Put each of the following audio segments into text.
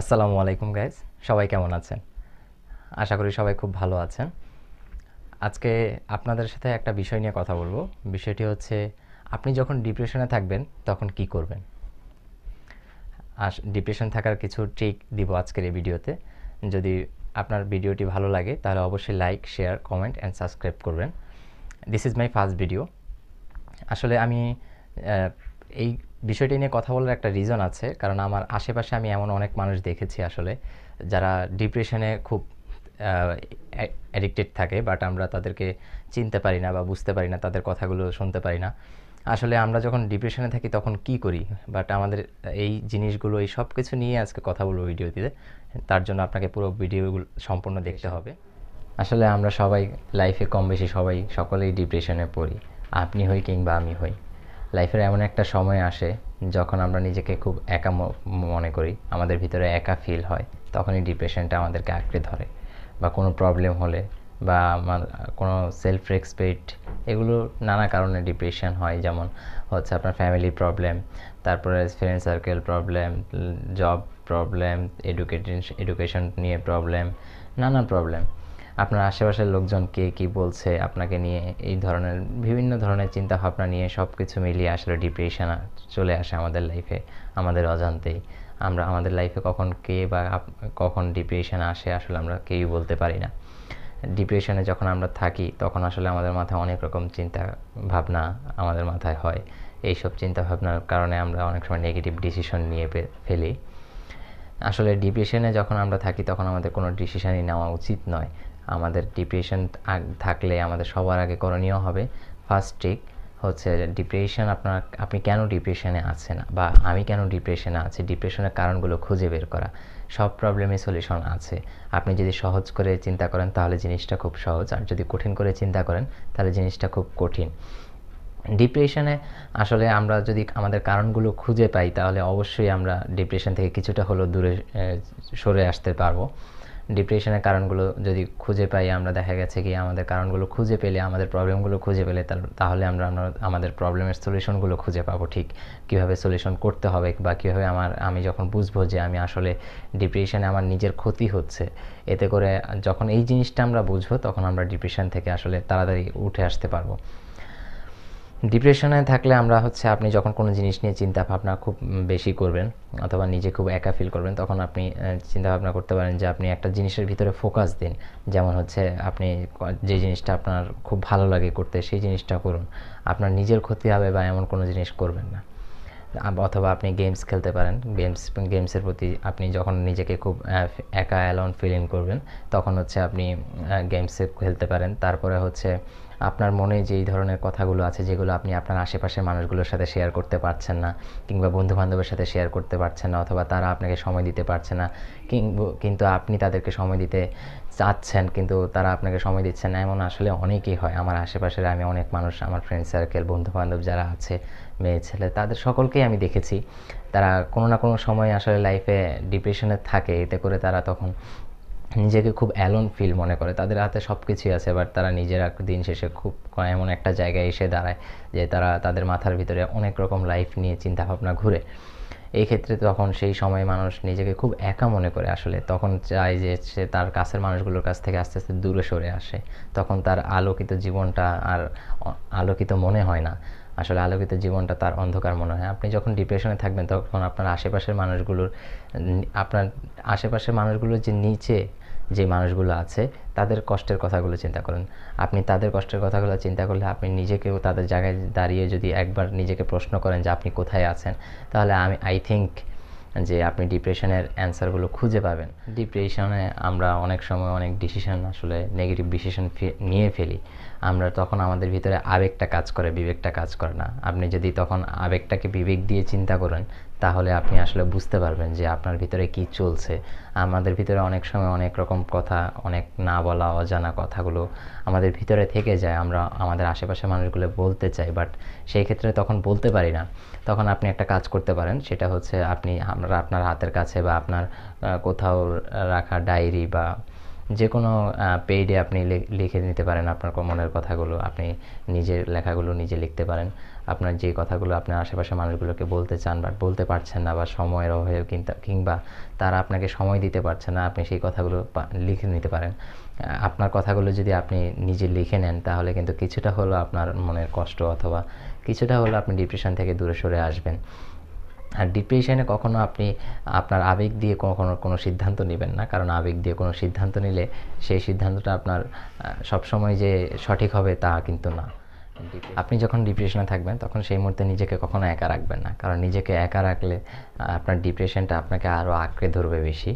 আসসালামু আলাইকুম গাইজ সবাই কেমন আছেন আশা করি সবাই খুব ভালো আছেন আজকে আপনাদের সাথে একটা বিষয় নিয়ে কথা বলবো বিষয়টি হচ্ছে আপনি যখন ডিপ্রেশনে থাকবেন তখন কি করবেন আস ডিপ্রেশন থাকার কিছু ট্রিক দিব আজকের এই ভিডিওতে যদি আপনার ভিডিওটি ভালো লাগে তাহলে অবশ্যই like share comment and subscribe করবেন this is my first video আসলে আমি এই বিষয়টি নিয়ে কথা বলার একটা রিজন আছে কারণ আমার আশেপাশে আমি এমন অনেক মানুষ দেখেছি আসলে যারা ডিপ্রেশনে খুব অ্যাডিক্টেড থাকে বাট আমরা তাদেরকে চিনতে পারি না বা বুঝতে পারি না তাদের কথাগুলো শুনতে পারি না আসলে আমরা যখন ডিপ্রেশনে থাকি তখন কি করি বাট আমাদের এই জিনিসগুলো এই সব কিছু নিয়ে আজকে কথা বলবো ভিডিওতে তার জন্য আপনাকে পুরো ভিডিওগুলো সম্পূর্ণ দেখতে হবে আসলে আমরা সবাই লাইফে কম বেশি সবাই সকলেই ডিপ্রেশনে পড়ি আপনি হই কিংবা আমি হই লাইফের এমন একটা সময় আসে যখন আমরা নিজেকে খুব একা মনে করি আমাদের ভিতরে একা ফিল হয় তখনই ডিপ্রেশনটা আমাদেরকে আঁকড়ে ধরে বা কোনো প্রবলেম হলে বা আমার কোনো সেলফ রেসপেক্ট এগুলো নানা কারণে ডিপ্রেশন হয় যেমন হচ্ছে আপনার ফ্যামিলি প্রবলেম তারপরে friend circle problem job problem education education নিয়ে প্রবলেম নানা প্রবলেম আপনার আশেপাশের লোকজন কে কী বলছে আপনাকে নিয়ে এই ধরনের বিভিন্ন ধরনের চিন্তা ভাবনা নিয়ে সব কিছু মিলিয়ে আসলে ডিপ্রেশন চলে আসে আমাদের লাইফে আমাদের অজান্তেই আমরা আমাদের লাইফে কখন কে বা কখন ডিপ্রেশন আসে আসলে আমরা কেউই বলতে পারি না ডিপ্রেশনে যখন আমরা থাকি তখন আসলে আমাদের মাথায় অনেক রকম চিন্তা ভাবনা আমাদের মাথায় হয় এইসব চিন্তা ভাবনার কারণে আমরা অনেক সময় নেগেটিভ ডিসিশন নিয়ে ফেলি আসলে ডিপ্রেশনে যখন আমরা থাকি তখন আমাদের কোনো ডিসিশনই নেওয়া উচিত নয় আমাদের ডিপ্রেশন থাকলে আমাদের সবার আগে করণীয় হবে ফার্স্ট ট্রিক হচ্ছে ডিপ্রেশন আপনার আপনি কেন ডিপ্রেশনে আছেন বা আমি কেন ডিপ্রেশনে আছি ডিপ্রেশনের কারণগুলো খুঁজে বের করা সব প্রবলেমে সলিউশন আছে আপনি যদি সহজ করে চিন্তা করেন তাহলে জিনিসটা খুব সহজ আর যদি কঠিন করে চিন্তা করেন তাহলে জিনিসটা খুব কঠিন ডিপ্রেশনে আসলে আমরা যদি আমাদের কারণগুলো খুঁজে পাই তাহলে অবশ্যই আমরা ডিপ্রেশন থেকে কিছুটা হলেও দূরে সরে আসতে পারবো ডিপ্রেশনের কারণগুলো যদি খুঁজে পাই আমরা দেখা গেছে কি আমাদের কারণগুলো খুঁজে পেলে আমাদের প্রবলেমগুলো খুঁজে পেলে তাহলে আমরা আমরা আমাদের প্রবলেমের সলিউশনগুলো খুঁজে পাবো ঠিক কীভাবে সলিউশন করতে হবে বা কীভাবে আমার আমি যখন বুঝবো যে আমি আসলে ডিপ্রেশনে আমার নিজের ক্ষতি হচ্ছে এতে করে যখন এই জিনিসটা আমরা বুঝবো তখন আমরা ডিপ্রেশন থেকে আসলে তাড়াতাড়ি উঠে আসতে পারবো ডিপ্রেশনে থাকলে আমরা হচ্ছে আপনি যখন কোনো জিনিস নিয়ে চিন্তা ভাবনা খুব বেশি করবেন অথবা নিজে খুব একা ফিল করবেন তখন আপনি চিন্তা ভাবনা করতে পারেন যে আপনি একটা জিনিসের ভিতরে ফোকাস দিন যেমন হচ্ছে আপনি যে জিনিসটা আপনার খুব ভালো লাগে করতে সেই জিনিসটা করুন আপনার নিজের ক্ষতি হবে বা এমন কোনো জিনিস করবেন না অথবা আপনি গেমস খেলতে পারেন গেমস গেমসের প্রতি আপনি যখন নিজেকে খুব একা অ্যালন ফিলিং করবেন তখন হচ্ছে আপনি গেমসে খেলতে পারেন তারপরে হচ্ছে আপনার মনে যেই ধরনের কথাগুলো আছে যেগুলো আপনি আপনার আশেপাশের মানুষগুলোর সাথে শেয়ার করতে পারছেন না কিংবা বন্ধুবান্ধবের সাথে শেয়ার করতে পারছেন না অথবা তারা আপনাকে সময় দিতে পারছে না কিন্তু আপনি তাদেরকে সময় দিতে চাচ্ছেন কিন্তু তারা আপনাকে সময় দিচ্ছে না এমন আসলে অনেকেই হয় আমার আশেপাশের আমি অনেক মানুষ আমার ফ্রেন্ড সার্কেল বন্ধুবান্ধব যারা আছে মেয়ে ছেলে তাদের সকলকেই আমি দেখেছি তারা কোনো না কোনো সময় আসলে লাইফে ডিপ্রেশনে থাকে এতে করে তারা তখন নিজেকে খুব অ্যালোন ফিল মনে করে তাদের হাতে সব কিছুই আছে বাট তারা নিজেরা দিন শেষে খুব এমন একটা জায়গায় এসে দাঁড়ায় যে তারা তাদের মাথার ভিতরে অনেক রকম লাইফ নিয়ে চিন্তাভাবনা ঘুরে এই ক্ষেত্রে তখন সেই সময় মানুষ নিজেকে খুব একা মনে করে আসলে তখন চায় যে সে তার কাছের মানুষগুলোর কাছ থেকে আস্তে আস্তে দূরে সরে আসে তখন তার আলোকিত জীবনটা আর আলোকিত মনে হয় না আসলে আলোকিত জীবনটা তার অন্ধকার মনে হয় আপনি যখন ডিপ্রেশনে থাকবেন তখন আপনার আশেপাশের মানুষগুলোর আপনার আশেপাশের মানুষগুলোর যে নিচে যে মানুষগুলো আছে তাদের কষ্টের কথাগুলো চিন্তা করুন আপনি তাদের কষ্টের কথাগুলো চিন্তা করলে আপনি নিজেকেও তাদের জায়গায় দাঁড়িয়ে যদি একবার নিজেকে প্রশ্ন করেন যে আপনি কোথায় আছেন তাহলে আমি আই থিঙ্ক যে আপনি ডিপ্রেশনের অ্যান্সারগুলো খুঁজে পাবেন ডিপ্রেশনে আমরা অনেক সময় অনেক ডিসিশন আসলে নেগেটিভ ডিসিশন নিয়ে ফেলি আমরা তখন আমাদের ভিতরে আবেগটা কাজ করে বিবেকটা কাজ করে না আপনি যদি তখন আবেগটাকে বিবেক দিয়ে চিন্তা করেন তাহলে আপনি আসলে বুঝতে পারবেন যে আপনার ভিতরে কি চলছে আমাদের ভিতরে অনেক সময় অনেক রকম কথা অনেক না বলা অজানা কথাগুলো আমাদের ভিতরে থেকে যায় আমরা আমাদের আশেপাশে মানুষগুলো বলতে চাই বাট সেই ক্ষেত্রে তখন বলতে পারি না তখন আপনি একটা কাজ করতে পারেন সেটা হচ্ছে আপনি আমরা আপনার হাতের কাছে বা আপনার কোথাও রাখা ডায়েরি বা যে কোনো পেইডে আপনি লিখে নিতে পারেন আপনার মনের কথাগুলো আপনি নিজের লেখাগুলো নিজে লিখতে পারেন আপনার যে কথাগুলো আপনার আশেপাশে মানুষগুলোকে বলতে চান বা বলতে পারছেন না বা সময়ের অভাবে কিংবা তারা আপনাকে সময় দিতে পারছে না আপনি সেই কথাগুলো লিখে নিতে পারেন আপনার কথাগুলো যদি আপনি নিজে লিখে নেন তাহলে কিন্তু কিছুটা হলো আপনার মনের কষ্ট অথবা কিছুটা হলো আপনি ডিপ্রেশন থেকে দূরে সরে আসবেন আর হ্যাঁ, ডিপ্রেশনে কখনো আপনি আপনার আবেগ দিয়ে কখনো কোনো সিদ্ধান্ত নেবেন না কারণ আবেগ দিয়ে কোনো সিদ্ধান্ত নিলে সেই সিদ্ধান্তটা আপনার সবসময় যে সঠিক হবে তা কিন্তু না আপনি যখন ডিপ্রেশনে থাকবেন তখন সেই মুহূর্তে নিজেকে কখনো একা রাখবেন না কারণ নিজেকে একা রাখলে আপনার ডিপ্রেশনটা আপনাকে আরও আঁকড়ে ধরবে বেশি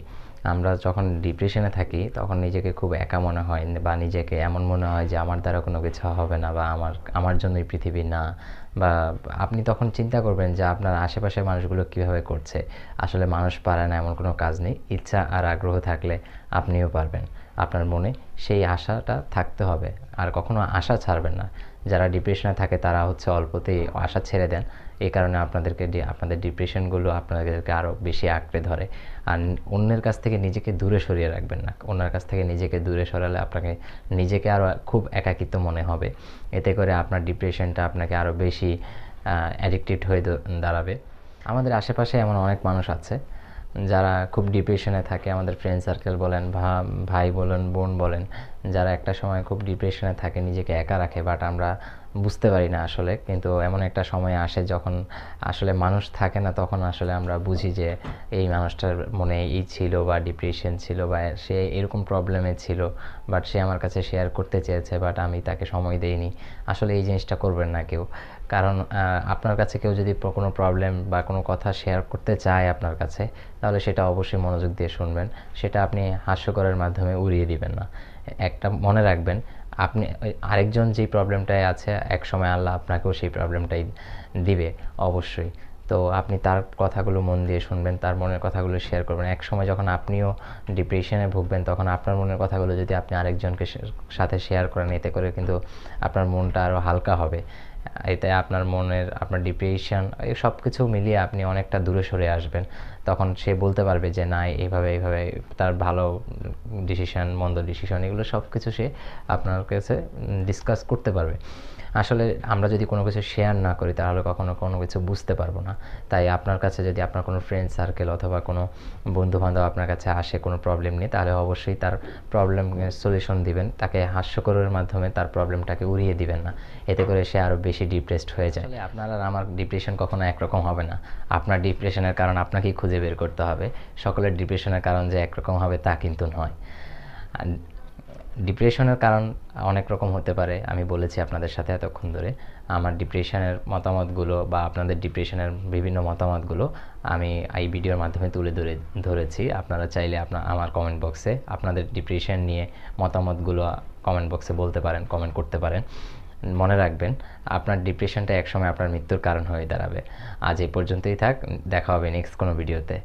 আমরা যখন ডিপ্রেশনে থাকি তখন নিজেকে খুব একা মনে হয় বা নিজেকে এমন মনে হয় যে আমার দ্বারা কোনো কিছু হবে না বা আমার আমার জন্যই পৃথিবী না বা আপনি তখন চিন্তা করবেন যে আপনার আশেপাশের মানুষগুলো কীভাবে করছে আসলে মানুষ পারে না এমন কোনো কাজ নেই ইচ্ছা আর আগ্রহ থাকলে আপনিও পারবেন আপনার মনে সেই আশাটা থাকতে হবে আর কখনো আশা ছাড়বেন না যারা ডিপ্রেশনে থাকে তারা হচ্ছে অল্পতেই আশা ছেড়ে দেন এই কারণে আপনাদেরকে আপনাদের ডিপ্রেশনগুলো আপনাদেরকে আরও বেশি আঁকড়ে ধরে আর অন্যের কাছ থেকে নিজেকে দূরে সরিয়ে রাখবেন না অন্যের কাছ থেকে নিজেকে দূরে সরালে আপনাকে নিজেকে আরও খুব একাকিত্ব মনে হবে এতে করে আপনার ডিপ্রেশনটা আপনাকে আরও বেশি অ্যাডিক্টেড হয়ে দাঁড়াবে আমাদের আশেপাশে এমন অনেক মানুষ আছে যারা খুব ডিপ্রেশনে থাকে আমাদের ফ্রেন্ড সার্কেল বলেন ভাই বলেন বোন বলেন যারা একটা সময় খুব ডিপ্রেশনে থাকে নিজেকে একা রাখে বাট আমরা বুঝতে পারি না আসলে কিন্তু এমন একটা সময় আসে যখন আসলে মানুষ থাকে না তখন আসলে আমরা বুঝি যে এই মানুষটার মনে ই ছিল বা ডিপ্রেশন ছিল বা সে এরকম প্রবলেমে ছিল বাট সে আমার কাছে শেয়ার করতে চেয়েছে বাট আমি তাকে সময় দেইনি আসলে এই জিনিসটা করবেন না কেউ কারণ আপনার কাছে কেউ যদি কোনো প্রবলেম বা কোনো কথা শেয়ার করতে চায় আপনার কাছে তাহলে সেটা অবশ্যই মনোযোগ দিয়ে শুনবেন সেটা আপনি হাস্যকরের মাধ্যমে উড়িয়ে দিবেন না একটা মনে রাখবেন আপনি আরেকজন যেই প্রবলেমটায় আছে এক সময় আল্লাহ আপনাকেও সেই প্রবলেমটাই দিবে অবশ্যই তো আপনি তার কথাগুলো মন দিয়ে শুনবেন তার মনের কথাগুলো শেয়ার করবেন এক সময় যখন আপনিও ডিপ্রেশনে ভুগবেন তখন আপনার মনের কথাগুলো যদি আপনি আরেকজনকে সাথে শেয়ার করেন এতে করে কিন্তু আপনার মনটা আরও হালকা হবে এতে আপনার মনের আপনার ডিপ্রেশন এই সব কিছু মিলিয়ে আপনি অনেকটা দূরে সরে আসবেন তখন সে বলতে পারবে যে না এইভাবে এইভাবে তার ভালো ডিসিশন মন্দ ডিসিশন এগুলো সব কিছু সে আপনার কাছে ডিসকাস করতে পারবে আসলে আমরা যদি কোনো কিছু শেয়ার না করি তাহলে কখনো কোনো কিছু বুঝতে পারবো না তাই আপনার কাছে যদি আপনার কোনো ফ্রেন্ড সার্কেল অথবা কোনো বন্ধুবান্ধব আপনার কাছে আসে কোনো প্রবলেম নিয়ে তাহলে অবশ্যই তার প্রবলেম সলিউশন দিবেন তাকে হাস্যকরের মাধ্যমে তার প্রবলেমটাকে উড়িয়ে দিবেন না এতে করে সে আরও বেশি বেশি ডিপ্রেসড হয়ে যায় আপনার আর আমার ডিপ্রেশন কখনো একরকম হবে না আপনার ডিপ্রেশনের কারণ আপনাকেই খুঁজে বের করতে হবে সকলের ডিপ্রেশনের কারণ যে একরকম হবে তা কিন্তু নয় ডিপ্রেশনের কারণ অনেক রকম হতে পারে আমি বলেছি আপনাদের সাথে এতক্ষণ ধরে আমার ডিপ্রেশনের মতামতগুলো বা আপনাদের ডিপ্রেশনের বিভিন্ন মতামতগুলো আমি এই ভিডিওর মাধ্যমে তুলে ধরে ধরেছি আপনারা চাইলে আপনার আমার কমেন্ট বক্সে আপনাদের ডিপ্রেশন নিয়ে মতামতগুলো কমেন্ট বক্সে বলতে পারেন কমেন্ট করতে পারেন মনে রাখবেন আপনার ডিপ্রেশনটা একসময় আপনার মৃত্যুর কারণ হয়ে দাঁড়াবে আজ এই পর্যন্তই থাক দেখা হবে নেক্সট কোনো ভিডিওতে